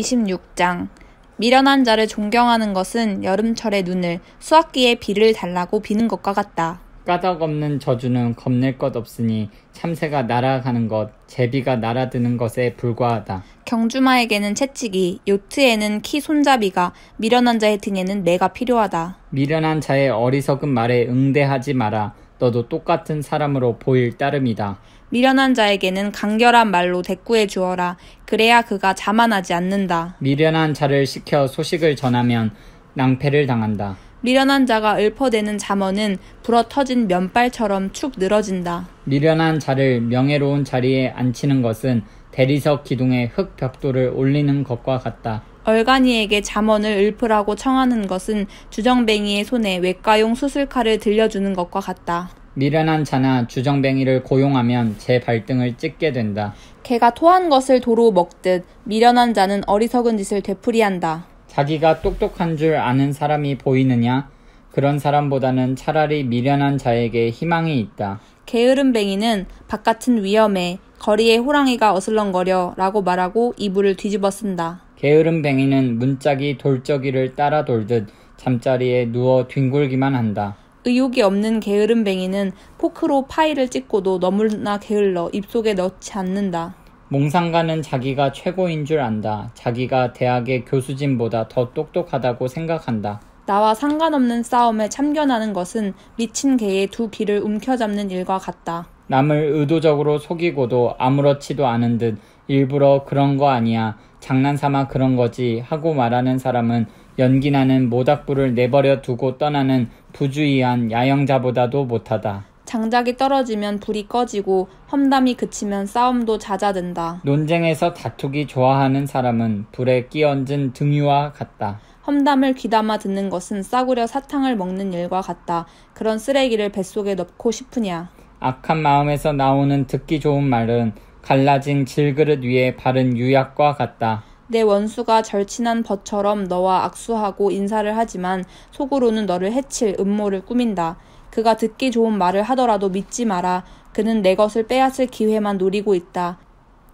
26장 미련한 자를 존경하는 것은 여름철의 눈을 수확기에 비를 달라고 비는 것과 같다. 까닭 없는 저주는 겁낼 것 없으니 참새가 날아가는 것, 제비가 날아드는 것에 불과하다. 경주마에게는 채찍이, 요트에는 키 손잡이가, 미련한 자의 등에는 매가 필요하다. 미련한 자의 어리석은 말에 응대하지 마라. 너도 똑같은 사람으로 보일 따름이다. 미련한 자에게는 간결한 말로 대꾸해 주어라. 그래야 그가 자만하지 않는다. 미련한 자를 시켜 소식을 전하면 낭패를 당한다. 미련한 자가 읊어대는 잠언은 불어 터진 면발처럼 축 늘어진다. 미련한 자를 명예로운 자리에 앉히는 것은 대리석 기둥에 흙 벽돌을 올리는 것과 같다. 얼간이에게 잠언을 읊으라고 청하는 것은 주정뱅이의 손에 외과용 수술칼을 들려주는 것과 같다. 미련한 자나 주정뱅이를 고용하면 제 발등을 찢게 된다. 개가 토한 것을 도로 먹듯 미련한 자는 어리석은 짓을 되풀이한다. 자기가 똑똑한 줄 아는 사람이 보이느냐? 그런 사람보다는 차라리 미련한 자에게 희망이 있다. 게으름뱅이는 바깥은 위험해 거리에 호랑이가 어슬렁거려 라고 말하고 이불을 뒤집어 쓴다. 게으른 뱅이는 문짝이 돌적이를 따라 돌듯 잠자리에 누워 뒹굴기만 한다. 의욕이 없는 게으른 뱅이는 포크로 파이를 찍고도 너무나 게을러 입속에 넣지 않는다. 몽상가는 자기가 최고인 줄 안다. 자기가 대학의 교수진보다 더 똑똑하다고 생각한다. 나와 상관없는 싸움에 참견하는 것은 미친 개의 두 귀를 움켜잡는 일과 같다. 남을 의도적으로 속이고도 아무렇지도 않은 듯 일부러 그런 거 아니야. 장난삼아 그런 거지 하고 말하는 사람은 연기나는 모닥불을 내버려 두고 떠나는 부주의한 야영자보다도 못하다. 장작이 떨어지면 불이 꺼지고 험담이 그치면 싸움도 잦아든다. 논쟁에서 다투기 좋아하는 사람은 불에 끼얹은 등유와 같다. 험담을 귀담아 듣는 것은 싸구려 사탕을 먹는 일과 같다. 그런 쓰레기를 뱃속에 넣고 싶으냐. 악한 마음에서 나오는 듣기 좋은 말은 갈라진 질그릇 위에 바른 유약과 같다. 내 원수가 절친한 벗처럼 너와 악수하고 인사를 하지만 속으로는 너를 해칠 음모를 꾸민다. 그가 듣기 좋은 말을 하더라도 믿지 마라. 그는 내 것을 빼앗을 기회만 노리고 있다.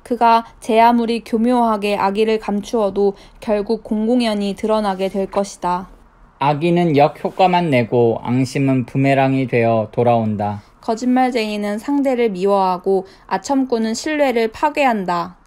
그가 제 아무리 교묘하게 악의를 감추어도 결국 공공연히 드러나게 될 것이다. 악의는 역효과만 내고 앙심은 부메랑이 되어 돌아온다. 거짓말쟁이는 상대를 미워하고 아첨꾼은 신뢰를 파괴한다.